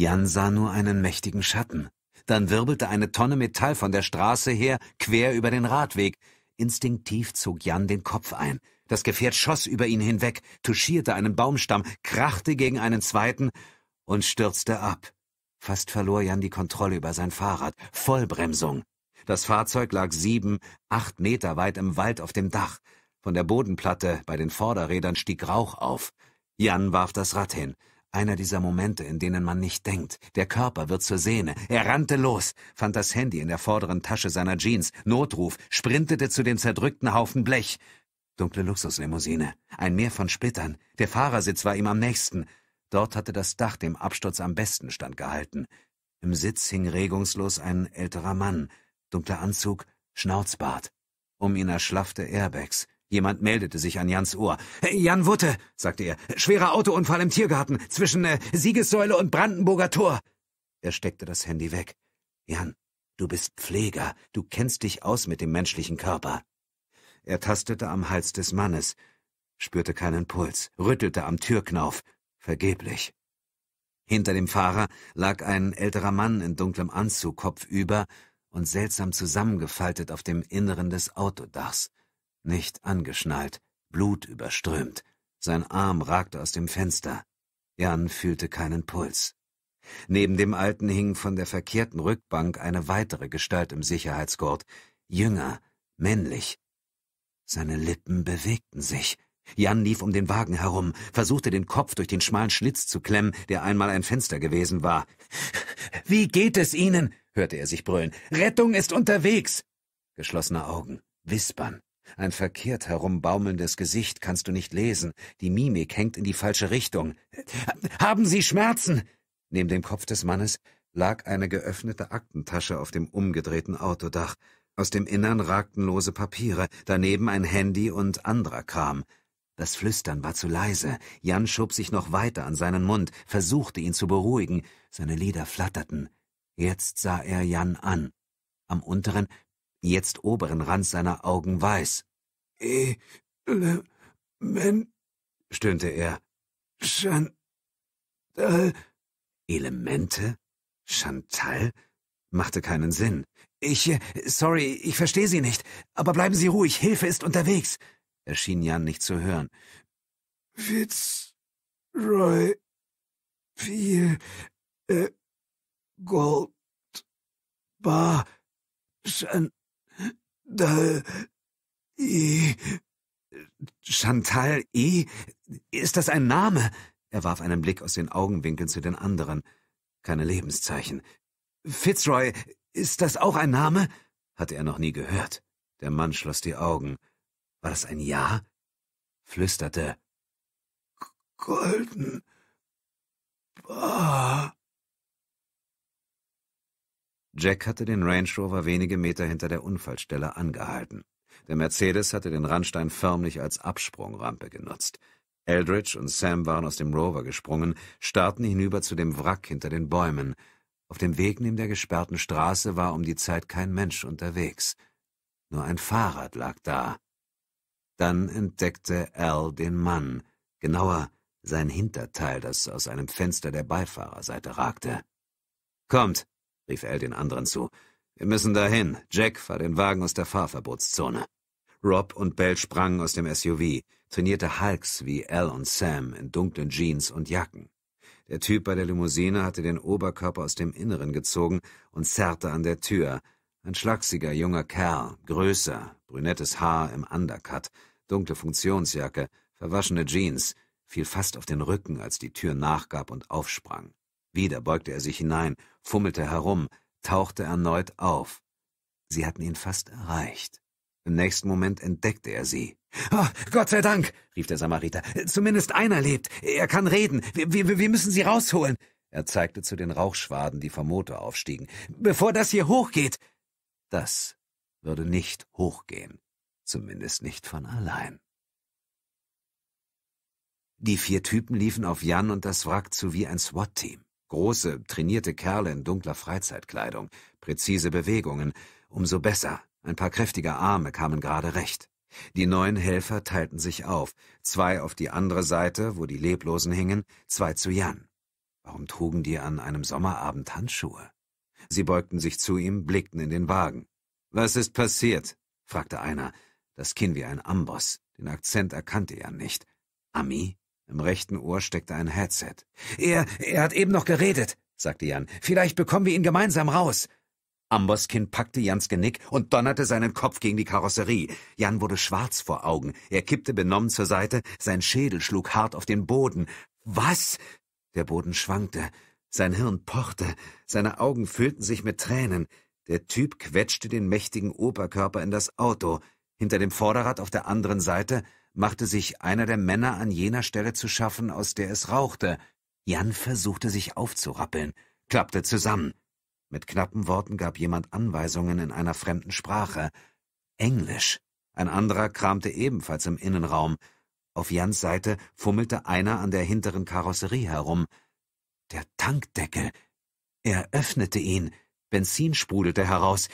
Jan sah nur einen mächtigen Schatten. Dann wirbelte eine Tonne Metall von der Straße her quer über den Radweg. Instinktiv zog Jan den Kopf ein. Das Gefährt schoss über ihn hinweg, touchierte einen Baumstamm, krachte gegen einen zweiten und stürzte ab. Fast verlor Jan die Kontrolle über sein Fahrrad. Vollbremsung. Das Fahrzeug lag sieben, acht Meter weit im Wald auf dem Dach. Von der Bodenplatte bei den Vorderrädern stieg Rauch auf. Jan warf das Rad hin. Einer dieser Momente, in denen man nicht denkt. Der Körper wird zur Sehne. Er rannte los, fand das Handy in der vorderen Tasche seiner Jeans, Notruf, sprintete zu dem zerdrückten Haufen Blech. Dunkle Luxuslimousine, ein Meer von Splittern. Der Fahrersitz war ihm am nächsten. Dort hatte das Dach dem Absturz am besten standgehalten. Im Sitz hing regungslos ein älterer Mann, dunkler Anzug, Schnauzbart. Um ihn erschlaffte Airbags. Jemand meldete sich an Jans Ohr. Jan Wutte, sagte er, schwerer Autounfall im Tiergarten zwischen äh, Siegessäule und Brandenburger Tor. Er steckte das Handy weg. Jan, du bist Pfleger, du kennst dich aus mit dem menschlichen Körper. Er tastete am Hals des Mannes, spürte keinen Puls, rüttelte am Türknauf, vergeblich. Hinter dem Fahrer lag ein älterer Mann in dunklem Anzug kopfüber und seltsam zusammengefaltet auf dem Inneren des Autodachs nicht angeschnallt, blutüberströmt. Sein Arm ragte aus dem Fenster. Jan fühlte keinen Puls. Neben dem Alten hing von der verkehrten Rückbank eine weitere Gestalt im Sicherheitsgurt, jünger, männlich. Seine Lippen bewegten sich. Jan lief um den Wagen herum, versuchte den Kopf durch den schmalen Schlitz zu klemmen, der einmal ein Fenster gewesen war. Wie geht es Ihnen? hörte er sich brüllen. Rettung ist unterwegs. Geschlossene Augen, Wispern, ein verkehrt herumbaumelndes Gesicht kannst du nicht lesen. Die Mimik hängt in die falsche Richtung. Haben Sie Schmerzen? Neben dem Kopf des Mannes lag eine geöffnete Aktentasche auf dem umgedrehten Autodach. Aus dem Innern ragten lose Papiere, daneben ein Handy und anderer Kram. Das Flüstern war zu leise. Jan schob sich noch weiter an seinen Mund, versuchte ihn zu beruhigen. Seine Lider flatterten. Jetzt sah er Jan an. Am unteren, jetzt oberen Rand seiner Augen weiß. Element, stöhnte er. Chantal. Elemente? Chantal? Machte keinen Sinn. Ich, äh, sorry, ich verstehe Sie nicht, aber bleiben Sie ruhig, Hilfe ist unterwegs. erschien Jan nicht zu hören. Fitzroy, viel, äh, Gold, Bar, Chantal. Da, e, Chantal E. Ist das ein Name? Er warf einen Blick aus den Augenwinkeln zu den anderen. Keine Lebenszeichen. Fitzroy, ist das auch ein Name? Hatte er noch nie gehört. Der Mann schloss die Augen. War das ein Ja? flüsterte. Golden. Bah. Jack hatte den Range Rover wenige Meter hinter der Unfallstelle angehalten. Der Mercedes hatte den Randstein förmlich als Absprungrampe genutzt. Eldridge und Sam waren aus dem Rover gesprungen, starrten hinüber zu dem Wrack hinter den Bäumen. Auf dem Weg neben der gesperrten Straße war um die Zeit kein Mensch unterwegs. Nur ein Fahrrad lag da. Dann entdeckte Al den Mann, genauer sein Hinterteil, das aus einem Fenster der Beifahrerseite ragte. Kommt, rief Al den anderen zu. Wir müssen dahin. Jack, fahr den Wagen aus der Fahrverbotszone. Rob und Bell sprangen aus dem SUV, trainierte Hulks wie Al und Sam in dunklen Jeans und Jacken. Der Typ bei der Limousine hatte den Oberkörper aus dem Inneren gezogen und zerrte an der Tür. Ein schlachsiger junger Kerl, größer, brünettes Haar im Undercut, dunkle Funktionsjacke, verwaschene Jeans, fiel fast auf den Rücken, als die Tür nachgab und aufsprang. Wieder beugte er sich hinein, fummelte herum, tauchte erneut auf. Sie hatten ihn fast erreicht. Im nächsten Moment entdeckte er sie. Oh, Gott sei Dank, rief der Samariter. Zumindest einer lebt. Er kann reden. Wir, wir, wir müssen sie rausholen. Er zeigte zu den Rauchschwaden, die vom Motor aufstiegen. Bevor das hier hochgeht. Das würde nicht hochgehen. Zumindest nicht von allein. Die vier Typen liefen auf Jan und das Wrack zu wie ein SWAT-Team. Große, trainierte Kerle in dunkler Freizeitkleidung, präzise Bewegungen, umso besser. Ein paar kräftige Arme kamen gerade recht. Die neuen Helfer teilten sich auf, zwei auf die andere Seite, wo die Leblosen hingen, zwei zu Jan. Warum trugen die an einem Sommerabend Handschuhe? Sie beugten sich zu ihm, blickten in den Wagen. Was ist passiert? fragte einer, das Kinn wie ein Amboss, den Akzent erkannte er nicht. Ami? Im rechten Ohr steckte ein Headset. Er, er hat eben noch geredet, sagte Jan. Vielleicht bekommen wir ihn gemeinsam raus. Amboskind packte Jans Genick und donnerte seinen Kopf gegen die Karosserie. Jan wurde schwarz vor Augen. Er kippte benommen zur Seite. Sein Schädel schlug hart auf den Boden. Was? Der Boden schwankte. Sein Hirn pochte. Seine Augen füllten sich mit Tränen. Der Typ quetschte den mächtigen Oberkörper in das Auto. Hinter dem Vorderrad auf der anderen Seite machte sich einer der Männer an jener Stelle zu schaffen, aus der es rauchte. Jan versuchte sich aufzurappeln, klappte zusammen. Mit knappen Worten gab jemand Anweisungen in einer fremden Sprache. Englisch. Ein anderer kramte ebenfalls im Innenraum. Auf Jans Seite fummelte einer an der hinteren Karosserie herum. Der Tankdeckel. Er öffnete ihn. Benzin sprudelte heraus.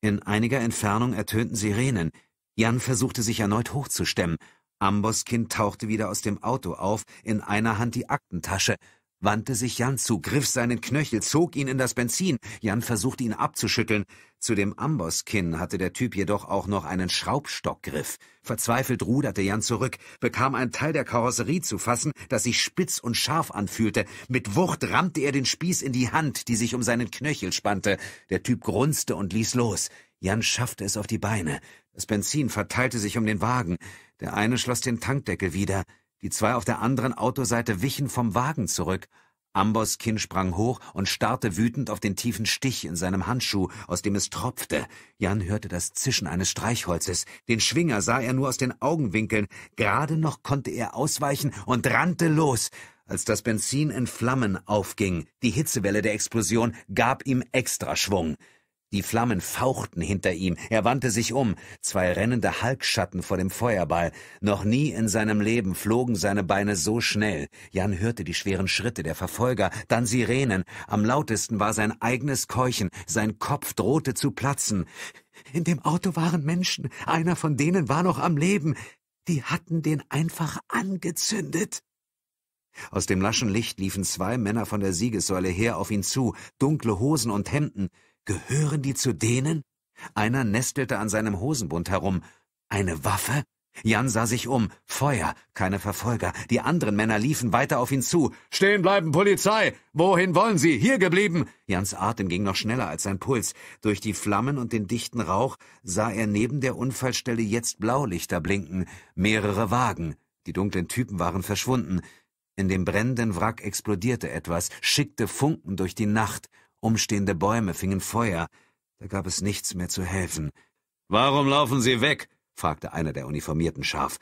In einiger Entfernung ertönten Sirenen. Jan versuchte sich erneut hochzustemmen. Amboskind tauchte wieder aus dem Auto auf, in einer Hand die Aktentasche, wandte sich Jan zu, griff seinen Knöchel, zog ihn in das Benzin. Jan versuchte ihn abzuschütteln. Zu dem Amboskinn hatte der Typ jedoch auch noch einen Schraubstockgriff. Verzweifelt ruderte Jan zurück, bekam einen Teil der Karosserie zu fassen, das sich spitz und scharf anfühlte. Mit Wucht rammte er den Spieß in die Hand, die sich um seinen Knöchel spannte. Der Typ grunzte und ließ los. Jan schaffte es auf die Beine. Das Benzin verteilte sich um den Wagen. Der eine schloss den Tankdeckel wieder, die zwei auf der anderen Autoseite wichen vom Wagen zurück. Ambos Kinn sprang hoch und starrte wütend auf den tiefen Stich in seinem Handschuh, aus dem es tropfte. Jan hörte das Zischen eines Streichholzes. Den Schwinger sah er nur aus den Augenwinkeln. Gerade noch konnte er ausweichen und rannte los. Als das Benzin in Flammen aufging, die Hitzewelle der Explosion gab ihm Extraschwung. Die Flammen fauchten hinter ihm, er wandte sich um, zwei rennende Halkschatten vor dem Feuerball. Noch nie in seinem Leben flogen seine Beine so schnell. Jan hörte die schweren Schritte der Verfolger, dann Sirenen. Am lautesten war sein eigenes Keuchen, sein Kopf drohte zu platzen. In dem Auto waren Menschen, einer von denen war noch am Leben. Die hatten den einfach angezündet. Aus dem laschen Licht liefen zwei Männer von der Siegessäule her auf ihn zu, dunkle Hosen und Hemden. Gehören die zu denen? Einer nestelte an seinem Hosenbund herum. Eine Waffe? Jan sah sich um. Feuer, keine Verfolger. Die anderen Männer liefen weiter auf ihn zu. Stehen bleiben, Polizei! Wohin wollen Sie? Hier geblieben! Jans Atem ging noch schneller als sein Puls. Durch die Flammen und den dichten Rauch sah er neben der Unfallstelle jetzt Blaulichter blinken. Mehrere Wagen. Die dunklen Typen waren verschwunden. In dem brennenden Wrack explodierte etwas, schickte Funken durch die Nacht. Umstehende Bäume fingen Feuer. Da gab es nichts mehr zu helfen. Warum laufen Sie weg? fragte einer der Uniformierten scharf.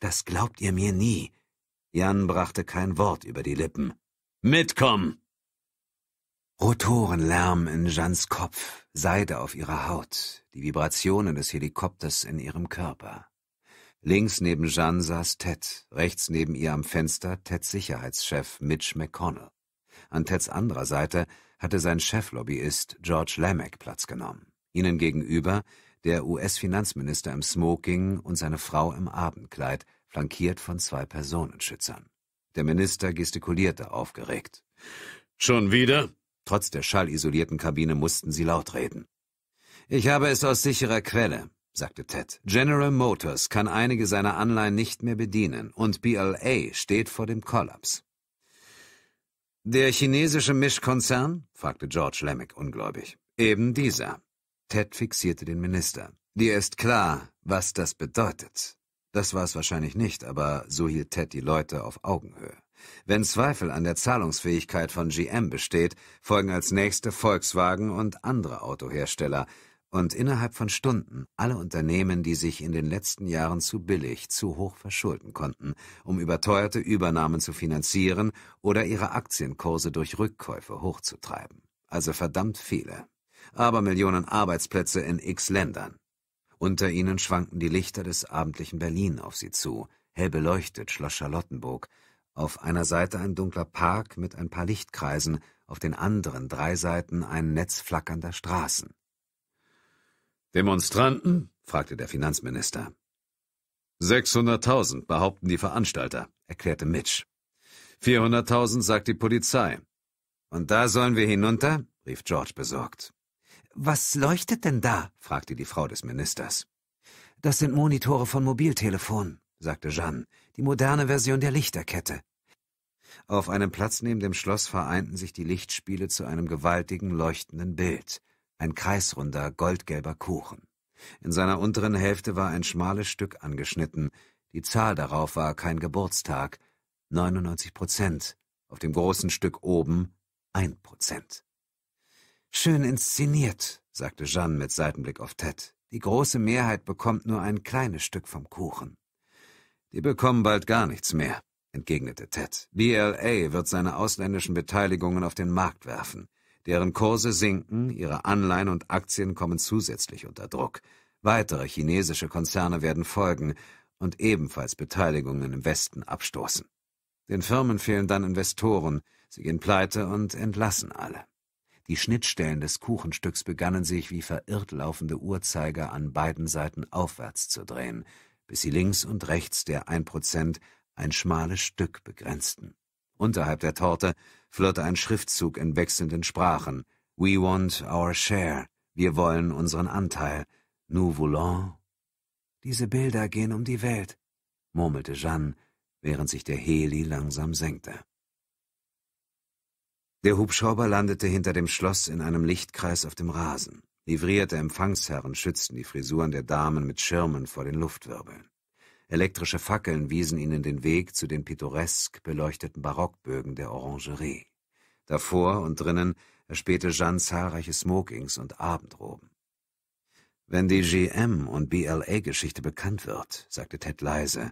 Das glaubt ihr mir nie. Jan brachte kein Wort über die Lippen. Mitkommen! Rotorenlärm in Jans Kopf, Seide auf ihrer Haut, die Vibrationen des Helikopters in ihrem Körper. Links neben Jeanne saß Ted, rechts neben ihr am Fenster Teds Sicherheitschef Mitch McConnell. An Teds anderer Seite hatte sein Cheflobbyist George Lamek Platz genommen. Ihnen gegenüber der US-Finanzminister im Smoking und seine Frau im Abendkleid, flankiert von zwei Personenschützern. Der Minister gestikulierte aufgeregt. Schon wieder? Trotz der schallisolierten Kabine mussten sie laut reden. Ich habe es aus sicherer Quelle, sagte Ted. General Motors kann einige seiner Anleihen nicht mehr bedienen und BLA steht vor dem Kollaps. Der chinesische Mischkonzern? fragte George Lemmick ungläubig. Eben dieser. Ted fixierte den Minister. Dir ist klar, was das bedeutet. Das war es wahrscheinlich nicht, aber so hielt Ted die Leute auf Augenhöhe. Wenn Zweifel an der Zahlungsfähigkeit von GM besteht, folgen als nächste Volkswagen und andere Autohersteller, und innerhalb von Stunden alle Unternehmen, die sich in den letzten Jahren zu billig, zu hoch verschulden konnten, um überteuerte Übernahmen zu finanzieren oder ihre Aktienkurse durch Rückkäufe hochzutreiben. Also verdammt viele. Aber Millionen Arbeitsplätze in x Ländern. Unter ihnen schwankten die Lichter des abendlichen Berlin auf sie zu, hell beleuchtet Schloss Charlottenburg, auf einer Seite ein dunkler Park mit ein paar Lichtkreisen, auf den anderen drei Seiten ein Netz flackernder Straßen. Demonstranten? fragte der Finanzminister. 600.000 behaupten die Veranstalter, erklärte Mitch. 400.000 sagt die Polizei. Und da sollen wir hinunter? rief George besorgt. Was leuchtet denn da? fragte die Frau des Ministers. Das sind Monitore von Mobiltelefonen, sagte Jeanne, die moderne Version der Lichterkette. Auf einem Platz neben dem Schloss vereinten sich die Lichtspiele zu einem gewaltigen leuchtenden Bild, ein kreisrunder, goldgelber Kuchen. In seiner unteren Hälfte war ein schmales Stück angeschnitten. Die Zahl darauf war kein Geburtstag. 99 Prozent. Auf dem großen Stück oben ein Prozent. Schön inszeniert, sagte Jeanne mit Seitenblick auf Ted. Die große Mehrheit bekommt nur ein kleines Stück vom Kuchen. Die bekommen bald gar nichts mehr, entgegnete Ted. BLA wird seine ausländischen Beteiligungen auf den Markt werfen. Deren Kurse sinken, ihre Anleihen und Aktien kommen zusätzlich unter Druck. Weitere chinesische Konzerne werden folgen und ebenfalls Beteiligungen im Westen abstoßen. Den Firmen fehlen dann Investoren, sie gehen pleite und entlassen alle. Die Schnittstellen des Kuchenstücks begannen sich wie verirrt laufende Uhrzeiger an beiden Seiten aufwärts zu drehen, bis sie links und rechts der 1% ein schmales Stück begrenzten. Unterhalb der Torte flirrte ein Schriftzug in wechselnden Sprachen. We want our share. Wir wollen unseren Anteil. Nous voulons. Diese Bilder gehen um die Welt, murmelte Jeanne, während sich der Heli langsam senkte. Der Hubschrauber landete hinter dem Schloss in einem Lichtkreis auf dem Rasen. Livrierte Empfangsherren schützten die Frisuren der Damen mit Schirmen vor den Luftwirbeln. Elektrische Fackeln wiesen ihnen den Weg zu den pittoresk beleuchteten Barockbögen der Orangerie. Davor und drinnen erspähte Jeanne zahlreiche Smokings und Abendroben. Wenn die GM- und BLA-Geschichte bekannt wird, sagte Ted leise,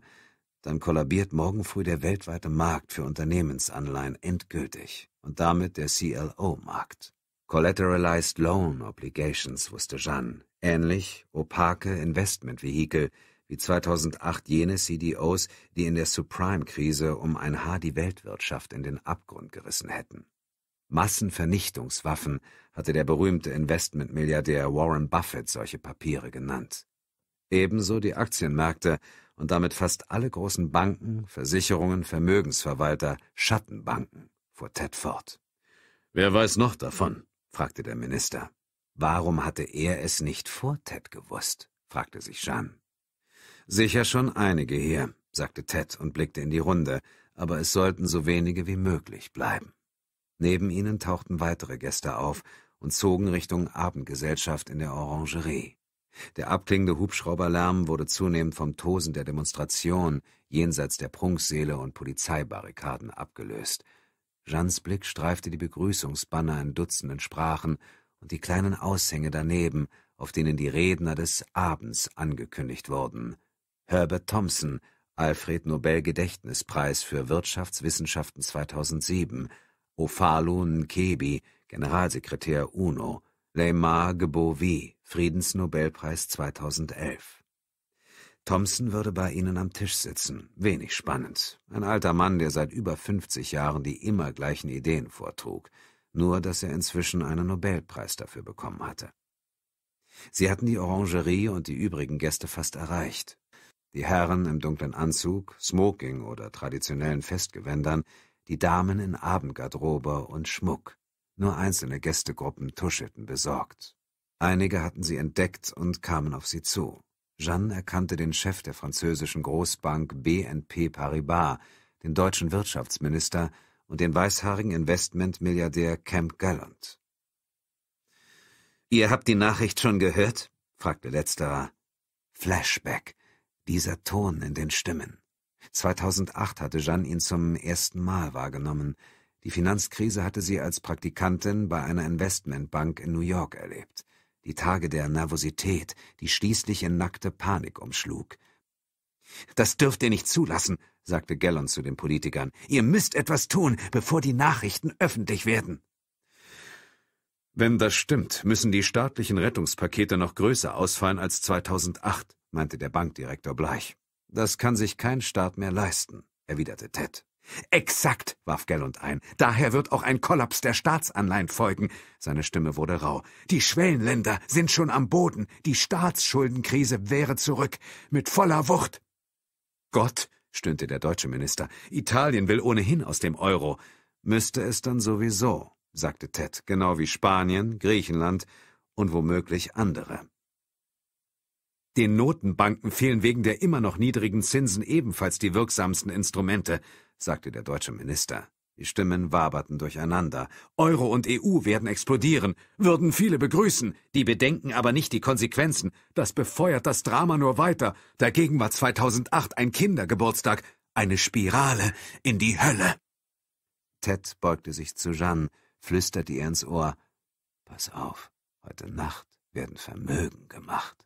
dann kollabiert morgen früh der weltweite Markt für Unternehmensanleihen endgültig und damit der CLO-Markt. Collateralized Loan Obligations, wusste Jeanne, ähnlich opake Investmentvehikel, wie 2008 jene CDOs, die in der Subprime-Krise um ein Haar die Weltwirtschaft in den Abgrund gerissen hätten. Massenvernichtungswaffen hatte der berühmte Investmentmilliardär Warren Buffett solche Papiere genannt. Ebenso die Aktienmärkte und damit fast alle großen Banken, Versicherungen, Vermögensverwalter, Schattenbanken, fuhr Ted fort. Wer weiß noch davon? fragte der Minister. Warum hatte er es nicht vor Ted gewusst? fragte sich Jeanne. Sicher schon einige hier, sagte Ted und blickte in die Runde, aber es sollten so wenige wie möglich bleiben. Neben ihnen tauchten weitere Gäste auf und zogen Richtung Abendgesellschaft in der Orangerie. Der abklingende Hubschrauberlärm wurde zunehmend vom Tosen der Demonstration jenseits der Prunksäle und Polizeibarrikaden abgelöst. Jeans Blick streifte die Begrüßungsbanner in Dutzenden Sprachen und die kleinen Aushänge daneben, auf denen die Redner des Abends angekündigt wurden. Herbert Thompson, Alfred Nobel Gedächtnispreis für Wirtschaftswissenschaften 2007, Ofalu Nkebi, Generalsekretär UNO, Leymar Gebovi, Friedensnobelpreis 2011. Thompson würde bei Ihnen am Tisch sitzen, wenig spannend. Ein alter Mann, der seit über 50 Jahren die immer gleichen Ideen vortrug, nur dass er inzwischen einen Nobelpreis dafür bekommen hatte. Sie hatten die Orangerie und die übrigen Gäste fast erreicht. Die Herren im dunklen Anzug, Smoking oder traditionellen Festgewändern, die Damen in Abendgarderobe und Schmuck. Nur einzelne Gästegruppen tuschelten besorgt. Einige hatten sie entdeckt und kamen auf sie zu. Jeanne erkannte den Chef der französischen Großbank BNP Paribas, den deutschen Wirtschaftsminister und den weißhaarigen Investmentmilliardär Camp Gallant. Ihr habt die Nachricht schon gehört? fragte letzterer. Flashback. Dieser Ton in den Stimmen. 2008 hatte Jeanne ihn zum ersten Mal wahrgenommen. Die Finanzkrise hatte sie als Praktikantin bei einer Investmentbank in New York erlebt. Die Tage der Nervosität, die schließlich in nackte Panik umschlug. Das dürft ihr nicht zulassen, sagte Gellon zu den Politikern. Ihr müsst etwas tun, bevor die Nachrichten öffentlich werden. Wenn das stimmt, müssen die staatlichen Rettungspakete noch größer ausfallen als 2008, meinte der Bankdirektor bleich. Das kann sich kein Staat mehr leisten, erwiderte Ted. Exakt, warf Galland ein. Daher wird auch ein Kollaps der Staatsanleihen folgen. Seine Stimme wurde rau. Die Schwellenländer sind schon am Boden. Die Staatsschuldenkrise wäre zurück. Mit voller Wucht. Gott, stöhnte der deutsche Minister. Italien will ohnehin aus dem Euro. Müsste es dann sowieso, sagte Ted, genau wie Spanien, Griechenland und womöglich andere. Den Notenbanken fehlen wegen der immer noch niedrigen Zinsen ebenfalls die wirksamsten Instrumente, sagte der deutsche Minister. Die Stimmen waberten durcheinander. Euro und EU werden explodieren, würden viele begrüßen, die bedenken aber nicht die Konsequenzen. Das befeuert das Drama nur weiter. Dagegen war 2008 ein Kindergeburtstag, eine Spirale in die Hölle. Ted beugte sich zu Jeanne, flüsterte ihr ins Ohr Pass auf, heute Nacht werden Vermögen gemacht.